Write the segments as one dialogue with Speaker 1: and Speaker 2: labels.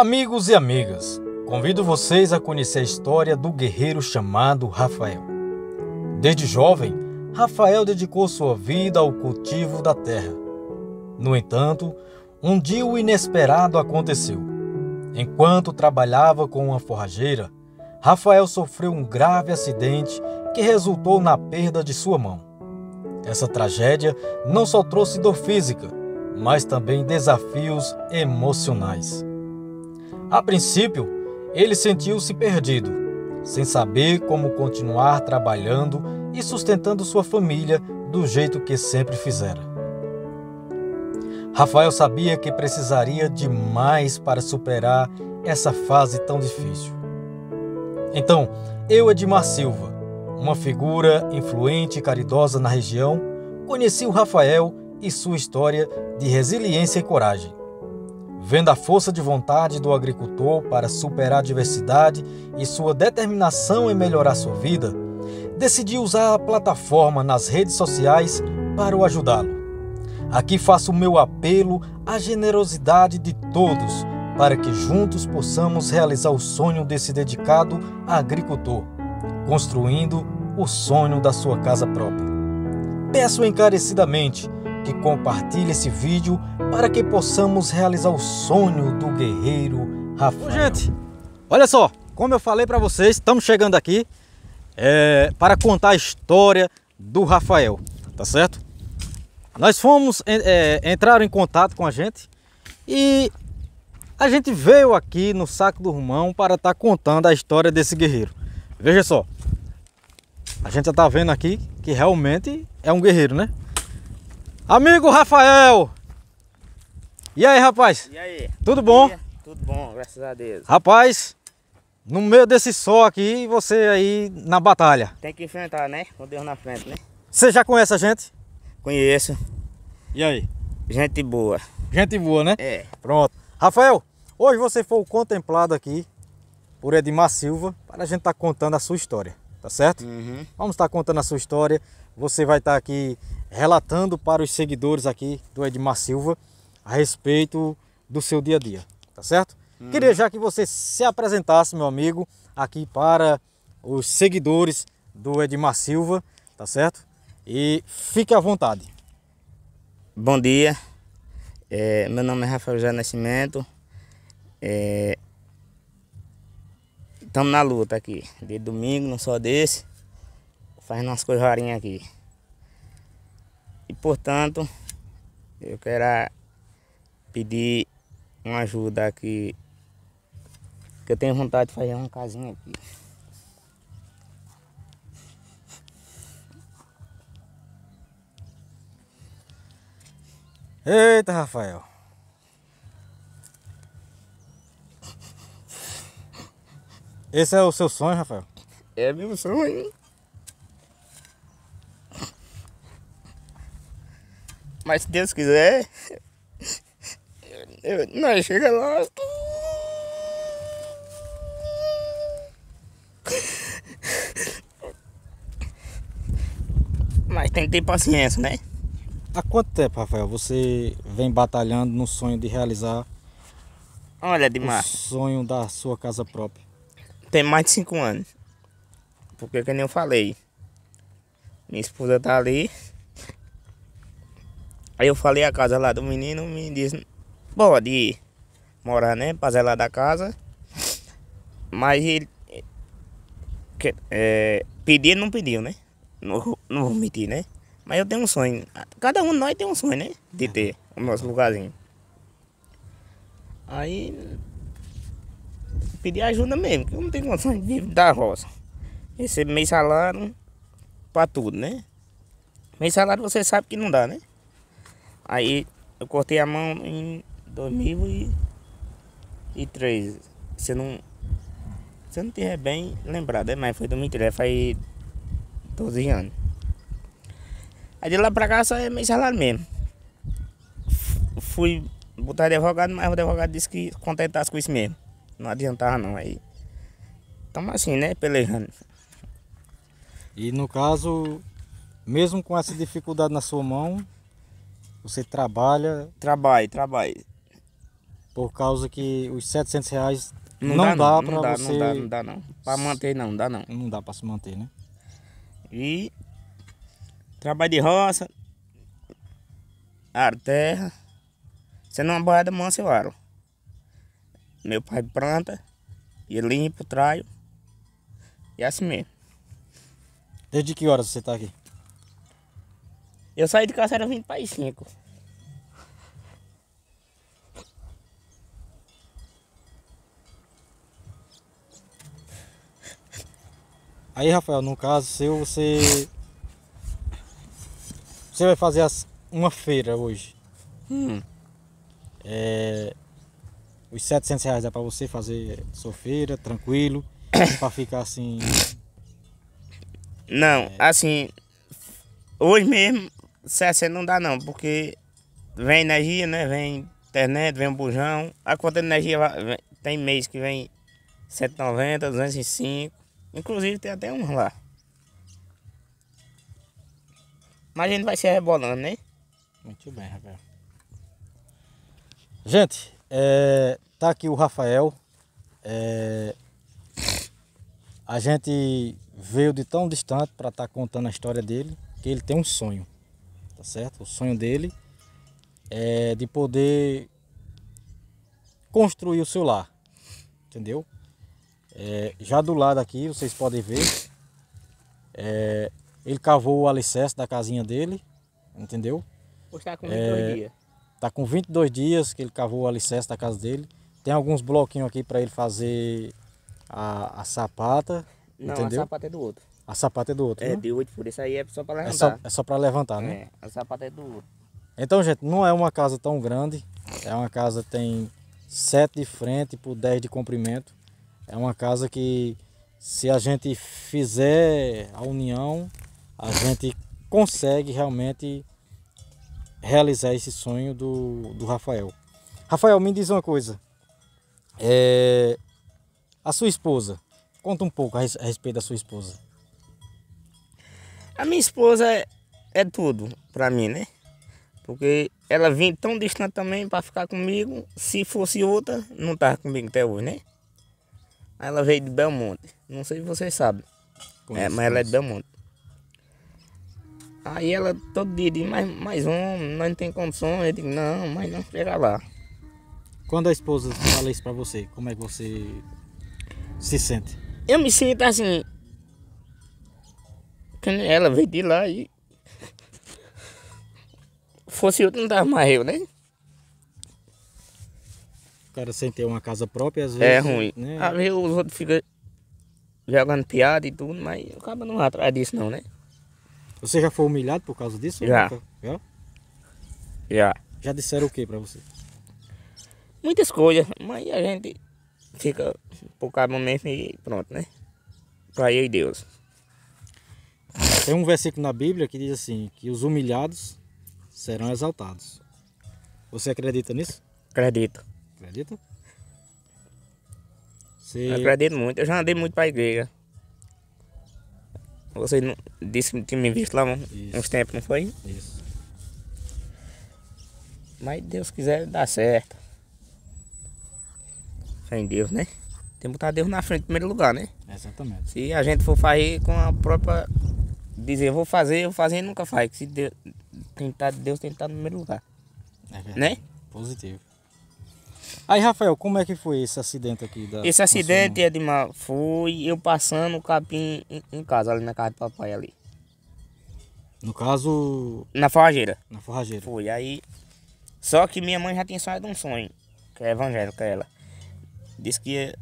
Speaker 1: Amigos e amigas, convido vocês a conhecer a história do guerreiro chamado Rafael. Desde jovem, Rafael dedicou sua vida ao cultivo da terra. No entanto, um dia o inesperado aconteceu. Enquanto trabalhava com uma forrageira, Rafael sofreu um grave acidente que resultou na perda de sua mão. Essa tragédia não só trouxe dor física, mas também desafios emocionais. A princípio, ele sentiu-se perdido, sem saber como continuar trabalhando e sustentando sua família do jeito que sempre fizera. Rafael sabia que precisaria de mais para superar essa fase tão difícil. Então, eu, Edmar Silva, uma figura influente e caridosa na região, conheci o Rafael e sua história de resiliência e coragem vendo a força de vontade do agricultor para superar a adversidade e sua determinação em melhorar sua vida, decidi usar a plataforma nas redes sociais para o ajudá-lo. Aqui faço o meu apelo à generosidade de todos para que juntos possamos realizar o sonho desse dedicado agricultor, construindo o sonho da sua casa própria. Peço encarecidamente que compartilhe esse vídeo para que possamos realizar o sonho do guerreiro Rafael. Gente, olha só, como eu falei para vocês, estamos chegando aqui é, para contar a história do Rafael, tá certo? Nós fomos, é, em contato com a gente e a gente veio aqui no Saco do Rumão para estar tá contando a história desse guerreiro. Veja só, a gente já está vendo aqui que realmente é um guerreiro, né? Amigo Rafael! E aí, rapaz? E aí? Tudo bom? Aí,
Speaker 2: tudo bom, graças a Deus.
Speaker 1: Rapaz, no meio desse sol aqui, você aí na batalha.
Speaker 2: Tem que enfrentar, né? Com Deus na frente, né?
Speaker 1: Você já conhece a gente? Conheço. E aí? Gente boa. Gente boa, né? É. Pronto. Rafael, hoje você foi contemplado aqui por Edmar Silva para a gente estar tá contando a sua história, tá certo? Uhum. Vamos estar tá contando a sua história. Você vai estar tá aqui relatando para os seguidores aqui do Edmar Silva a respeito do seu dia a dia, tá certo? Uhum. Queria já que você se apresentasse, meu amigo, aqui para os seguidores
Speaker 2: do Edmar Silva, tá certo? E fique à vontade. Bom dia, é, meu nome é Rafael José Nascimento. Estamos é, na luta aqui, de domingo, não só desse, fazendo umas coisas rarinhas aqui. E portanto, eu quero pedir uma ajuda aqui. Que eu tenho vontade de fazer uma casinha aqui.
Speaker 1: Eita, Rafael. Esse é o seu sonho, Rafael?
Speaker 2: É meu sonho. Mas se Deus quiser, nós chega lá. Mas tem que ter paciência, né? Há
Speaker 1: quanto tempo, Rafael, você vem batalhando no sonho de realizar
Speaker 2: Olha, Dimar. o sonho da
Speaker 1: sua casa própria?
Speaker 2: Tem mais de cinco anos. Porque, como eu falei, minha esposa tá ali. Aí eu falei a casa lá do menino, me disse, pode morar, né? Fazer lá da casa. Mas ele é, pedir não pediu, né? Não, não vou mentir, né? Mas eu tenho um sonho. Cada um de nós tem um sonho, né? De uhum. ter o nosso lugarzinho. Aí pedi ajuda mesmo, que eu não tenho sonho de viver da roça. esse meio salário para tudo, né? Meio salário você sabe que não dá, né? Aí eu cortei a mão em 2003. Você não. Se eu não tiver bem lembrado, é, mas foi 2003, né? faz 12 anos. Aí de lá pra cá só é meio salário mesmo. Fui botar advogado, mas o advogado disse que contentasse com isso mesmo. Não adiantava não, aí. Tamo assim, né, pelejando. E no caso, mesmo com essa dificuldade na sua mão,
Speaker 1: você trabalha. trabalhe, trabalhe, Por causa que os 700 reais não, não dá, dá não, pra não você. Não dá, não dá, não. Pra manter,
Speaker 2: não, não dá, não. Não dá pra se manter, né? E. Trabalho de roça. Aro, terra. Sendo uma boiada mansa, eu aro. Meu pai planta. E limpo, traio. E é assim mesmo. Desde que horas você tá aqui? Eu saí de casa era 20 para 5.
Speaker 1: Aí, Rafael, no caso seu, você. Você vai fazer as... uma feira hoje. Hum. É... Os 700 reais dá pra você fazer sua feira, tranquilo. pra ficar assim.
Speaker 2: Não, é... assim. Hoje mesmo, 60 não dá não, porque vem energia, né? Vem internet, vem bujão. A conta de energia tem mês que vem 190, 205. Inclusive tem até um lá. Mas a gente vai se rebolando, né?
Speaker 1: Muito bem, Rafael.
Speaker 2: Gente, é, tá aqui o
Speaker 1: Rafael. É, a gente veio de tão distante para estar tá contando a história dele, que ele tem um sonho, tá certo? O sonho dele é de poder construir o seu lar, entendeu? É, já do lado aqui, vocês podem ver, é, ele cavou o alicerce da casinha dele, entendeu? Está com 22 é, dias. Está com 22 dias que ele cavou o alicerce da casa dele. Tem alguns bloquinhos aqui para ele fazer a, a sapata, Não, entendeu? a sapata
Speaker 2: é do outro. A sapata é do outro, É, né? de 8 furos, isso aí é só para é levantar. É só, é só para levantar, né? É, a sapata é do outro.
Speaker 1: Então, gente, não é uma casa tão grande. É uma casa que tem 7 de frente por 10 de comprimento. É uma casa que, se a gente fizer a união, a gente consegue realmente realizar esse sonho do, do Rafael. Rafael, me diz uma coisa. É, a sua esposa, conta um pouco a, a, respeito da sua esposa.
Speaker 2: A minha esposa é, é tudo para mim, né? Porque ela vinha tão distante também para ficar comigo. Se fosse outra, não tava comigo até hoje, né? Ela veio de Belmonte. Não sei se vocês sabem. É, conheço, é, mas ela é de Belmonte. Aí ela todo dia diz, mais, mais um, nós não tem condições. Eu digo, não, mas não chega lá. Quando a esposa fala isso pra você,
Speaker 1: como é que você se sente?
Speaker 2: Eu me sinto assim. Ela veio de lá e. Fosse eu, não dava mais eu, né?
Speaker 1: cara sem ter uma casa própria,
Speaker 2: às é vezes. É ruim. Né? Às vezes os outros ficam jogando piada e tudo, mas acaba não atrás disso não, né? Você já foi humilhado
Speaker 1: por causa disso? Já. Já? Já. Já disseram o que pra você?
Speaker 2: Muitas coisas, mas a gente fica por cada momento e pronto, né? Pra eu e Deus.
Speaker 1: Tem um versículo na Bíblia que diz assim, que os humilhados serão
Speaker 2: exaltados. Você acredita nisso? Acredito. Acredita? Se... Acredito muito. Eu já andei muito pra igreja. Você não, disse que tinha me visto lá um, uns tempos, não foi? Isso. Mas Deus quiser, dar certo. Fé em Deus, né? Tem que botar Deus na frente em primeiro lugar, né? Exatamente. Se a gente for fazer com a própria. Dizer, vou fazer, vou fazer e nunca faz. Se Deus, tentar, Deus tem que estar no primeiro lugar. É
Speaker 1: verdade. né? Positivo.
Speaker 2: Aí, Rafael, como é que foi esse
Speaker 1: acidente aqui? Da... Esse acidente,
Speaker 2: é Edmar, foi eu passando o capim em, casa, ali na casa do papai ali. No caso. Na forrageira. Na forrageira. Foi. Aí. Só que minha mãe já tinha sonhado um sonho, que é evangélica é ela. Disse que ia...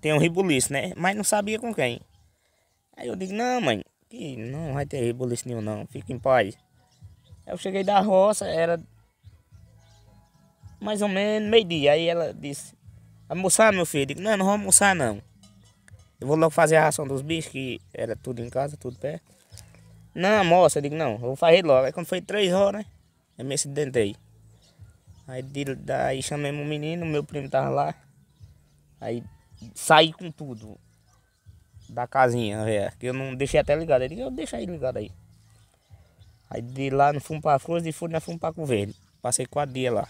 Speaker 2: tem um ribuliço, né? Mas não sabia com quem. Aí eu digo, não, mãe, que não vai ter ribuliço nenhum não, fica em paz. Aí eu cheguei da roça, era mais ou menos meio-dia. Aí ela disse: Almoçar, meu filho? Eu digo, não, não vou almoçar não. Eu vou logo fazer a ração dos bichos, que era tudo em casa, tudo perto. Não, moça, eu digo, não, vou fazer logo. Aí quando foi três horas, né, eu me acidentei. Aí daí chamei um menino, meu primo tava lá. Aí saí com tudo da casinha, né, velho. Que eu não deixei até ligado. Ele eu deixei ligado aí. Aí de lá não fumo pra Flores e fui na fumo pra Covelho. Passei quatro dias lá.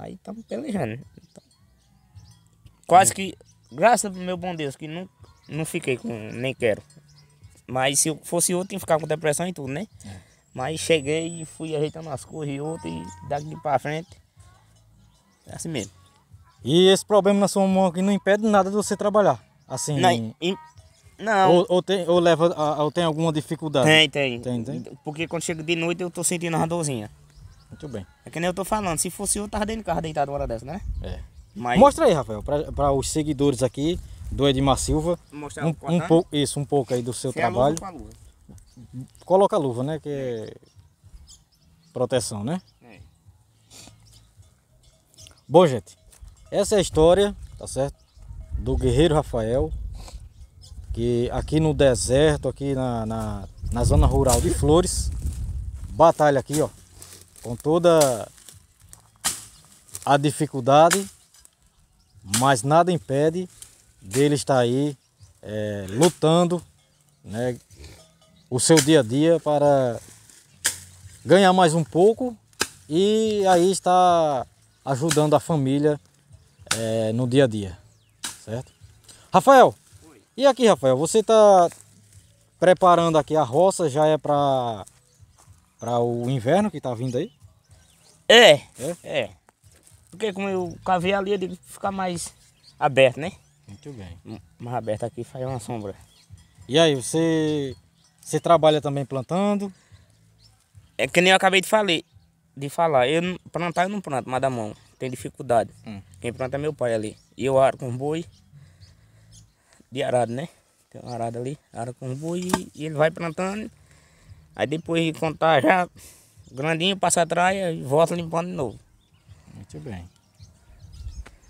Speaker 2: Aí estamos pelejando. Então, quase que, graças ao meu bom Deus, que não, não fiquei com, nem quero. Mas se fosse outro, que ficar com depressão e tudo, né? É. Mas cheguei e fui ajeitando as coisas e outro, e daqui pra frente, é assim mesmo.
Speaker 1: E esse problema na sua mão aqui não impede nada de você trabalhar? Assim... Não,
Speaker 2: em... Não. Ou, ou, tem, ou, leva, ou tem alguma dificuldade? Tem, tem. tem, tem? Porque quando chega de noite eu tô sentindo uma dorzinha. Muito bem. É que nem eu tô falando, se fosse eu, tava dentro do carro deitado uma hora dessa, né? É.
Speaker 1: Mas... Mostra aí, Rafael, para os seguidores aqui do Edmar Silva. Mostrar um, um né? pouco Isso, um pouco aí do seu se é trabalho. É a luva, Coloca a luva, né? Que é proteção, né? É. Bom, gente, essa é a história, tá certo? Do guerreiro Rafael, que aqui no deserto, aqui na, na, na zona rural de Flores, batalha aqui, ó com toda a dificuldade, mas nada impede dele estar aí é, lutando né, o seu dia a dia para ganhar mais um pouco e aí está ajudando a família é, no dia a dia, certo? Rafael, Oi. e aqui Rafael, você está preparando aqui a roça, já é para para o inverno
Speaker 2: que está vindo aí? É, é. é. Porque como eu cavei ali, eu digo ficar mais aberto, né? Muito bem. Mais aberto aqui, faz uma sombra. E aí, você, você trabalha também plantando? É que nem eu acabei de, falar de falar. Eu, plantar eu não planto mais da mão. Tem dificuldade. Hum. Quem planta é meu pai ali. E eu aro com boi de arado, né? Tem um arado ali, aro com boi e ele vai plantando. Aí depois quando contar já, grandinho, passa atrás e volta limpando de novo. Muito bem.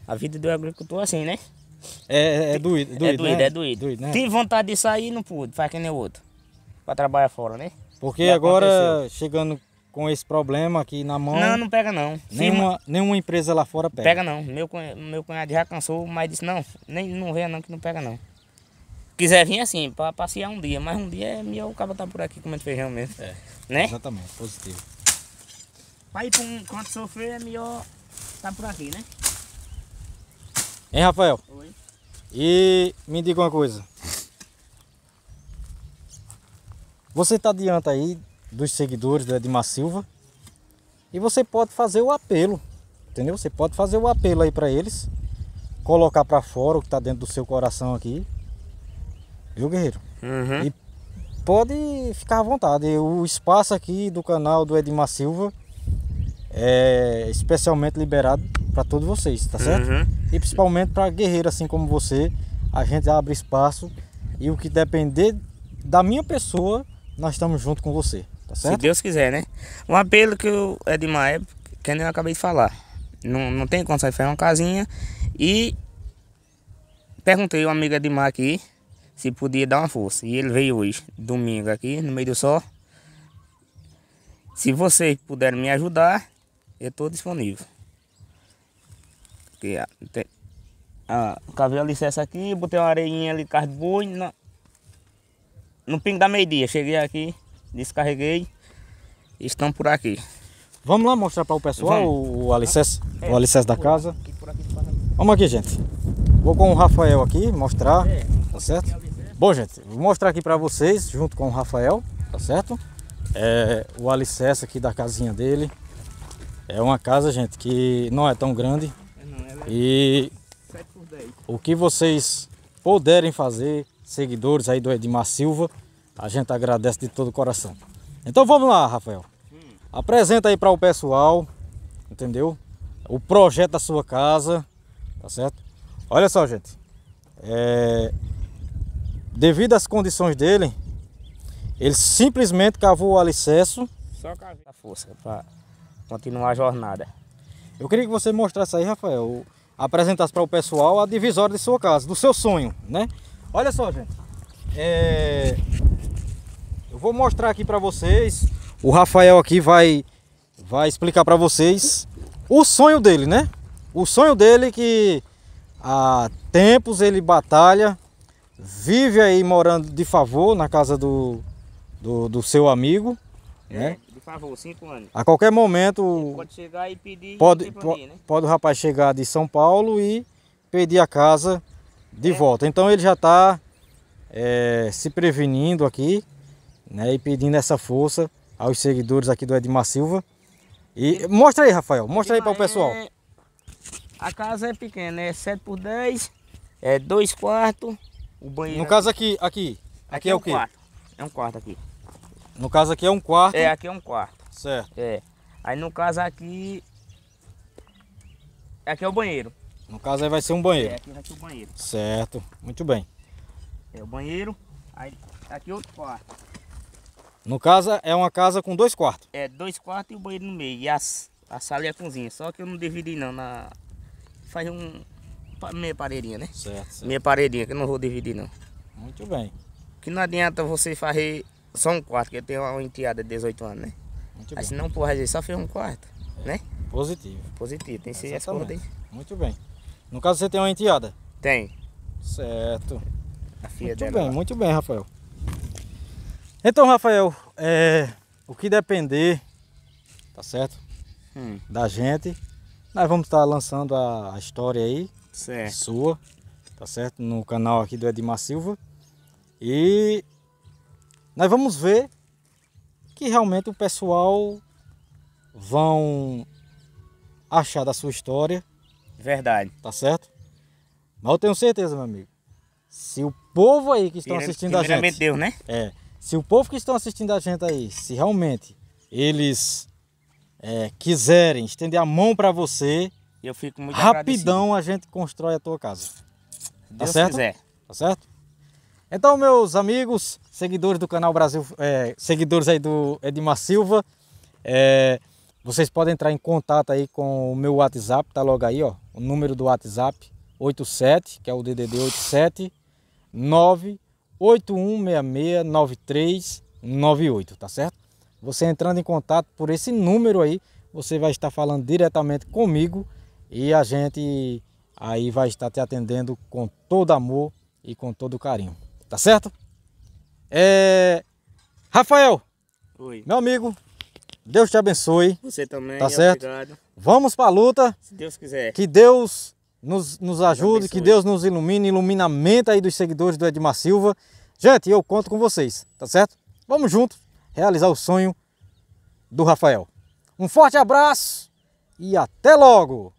Speaker 2: A vida do agricultor é assim, né? É, é doido, é doido, é né? é doído. doído né? Tive vontade de sair não pude, faz que nem o outro. Pra trabalhar fora, né? Porque agora,
Speaker 1: aconteceu. chegando com esse problema aqui na mão. Não, não pega não. Nenhuma, nenhuma empresa lá fora pega. Pega
Speaker 2: não. Meu, meu cunhado já cansou, mas disse, não, nem não venha não que não pega não quiser vir assim, para passear um dia, mas um dia é melhor o cara estar tá por aqui comendo feijão mesmo. É. Né? Exatamente, positivo. Para ir para um canto sofrer é melhor estar tá por aqui, né?
Speaker 1: Hein, Rafael? Oi. E me diga uma coisa. Você está diante aí dos seguidores né, do Edmar Silva e você pode fazer o apelo, entendeu? Você pode fazer o apelo aí para eles, colocar para fora o que está dentro do seu coração aqui Viu, guerreiro? Uhum. E pode ficar à vontade. O espaço aqui do canal do Edmar Silva é especialmente liberado para todos vocês, tá certo? Uhum. E principalmente para guerreiro assim como você, a gente abre espaço e o que depender da minha pessoa, nós estamos junto com você, tá certo? Se
Speaker 2: Deus quiser, né? Um apelo que o Edmar é, que eu acabei de falar. Não, não tem condição de fazer uma casinha e perguntei uma amiga Edmar aqui se podia dar uma força. E ele veio hoje, domingo, aqui no meio do sol. Se vocês puderem me ajudar, eu estou disponível. Aqui, ó, tem, ah, cavei a licença aqui, botei uma areinha ali, carro de No, no pingo da meio-dia, cheguei aqui, descarreguei. Estão por aqui. Vamos lá mostrar para o pessoal
Speaker 1: o alicerce, é, o alicerce da casa. Aqui, aqui Vamos aqui, gente. Vou com o Rafael aqui mostrar, é, tá certo? Bom, gente, vou mostrar aqui para vocês, junto com o Rafael, tá certo? É, o alicerce aqui da casinha dele. É uma casa, gente, que não é tão grande. É é e o que vocês puderem fazer, seguidores aí do Edmar Silva, a gente agradece de todo o coração. Então vamos lá, Rafael. Hum. Apresenta aí para o pessoal, entendeu? O projeto da sua casa, tá certo? Olha só, gente. É, devido às condições dele, ele simplesmente cavou o alicerce.
Speaker 2: Só cavei a força
Speaker 1: para continuar a jornada. Eu queria que você mostrasse aí, Rafael, apresentasse para o pessoal a divisória de sua casa, do seu sonho, né? Olha só, gente. É... Eu vou mostrar aqui para vocês. O Rafael aqui vai, vai explicar para vocês o sonho dele, né? O sonho dele é que há tempos ele batalha vive aí morando de favor na casa do, do, do seu amigo. É, né? de
Speaker 2: favor, cinco anos. A qualquer momento. Ele pode chegar e pedir. Pode, mim,
Speaker 1: né? pode o rapaz chegar de São Paulo e pedir a casa de é. volta. Então ele já está é, se prevenindo aqui né, e pedindo essa força aos seguidores aqui do Edmar Silva. E mostra aí, Rafael, mostra aí para o pessoal. É...
Speaker 2: A casa é pequena, é 7 por 10, é 2 quartos, o banheiro. No caso aqui, aqui. Aqui, aqui é, é, um o quê? Quarto. É um quarto aqui. No caso aqui é um quarto. É, aqui é um quarto. Certo. É. Aí no caso aqui. Aqui é o banheiro. No
Speaker 1: caso aí vai ser um banheiro. É, aqui vai ser o banheiro. Certo. Muito bem.
Speaker 2: É o banheiro. Aí aqui é outro quarto.
Speaker 1: No caso é uma casa com dois quartos.
Speaker 2: É, dois quartos e o banheiro no meio. E as, a sala e a cozinha. Só que eu não dividi não na. Faz um meia paredinha, né? Certo, certo. Meia paredinha, que eu não vou dividir não. Muito bem. Que não adianta você fazer só um quarto, que eu tenho uma enteada de 18 anos, né? Muito Aí bem. se não por só fez um quarto, é. né? Positivo. Positivo, tem que ser essa
Speaker 1: Muito bem. No caso você tem uma enteada? Tem. Certo. A filha muito dela. Muito bem, lá. muito bem, Rafael. Então, Rafael, é, o que depender, tá certo? Hum. Da gente, nós vamos estar tá lançando a história aí certo. sua, tá certo? No canal aqui do Edmar Silva. E nós vamos ver que realmente o pessoal vão achar da sua história.
Speaker 2: Verdade. Tá
Speaker 1: certo? Mas eu tenho certeza, meu amigo. Se o povo aí que estão assistindo a gente. Deus, né? É. Se o povo que estão assistindo a gente aí, se realmente eles é, quiserem estender a mão para você,
Speaker 2: eu fico muito Rapidão agradecido.
Speaker 1: a gente constrói a tua casa.
Speaker 2: Se tá Deus tá certo? quiser.
Speaker 1: Tá certo? Então, meus amigos, seguidores do canal Brasil, é, seguidores aí do Edmar Silva, é, vocês podem entrar em contato aí com o meu WhatsApp, tá logo aí, ó, o número do WhatsApp, 87, que é o DDD 87 981669398, tá certo? Você entrando em contato por esse número aí, você vai estar falando diretamente comigo e a gente aí vai estar te atendendo com todo amor e com todo carinho. Tá certo? É... Rafael, Oi. meu amigo, Deus te abençoe. Você também, tá certo? Obrigado. Vamos para a luta. Se Deus quiser. Que Deus nos, nos ajude, que Deus nos ilumine, iluminamento aí dos seguidores do Edmar Silva. Gente, eu conto com vocês, tá certo? Vamos juntos realizar o sonho do Rafael. Um forte abraço e até logo!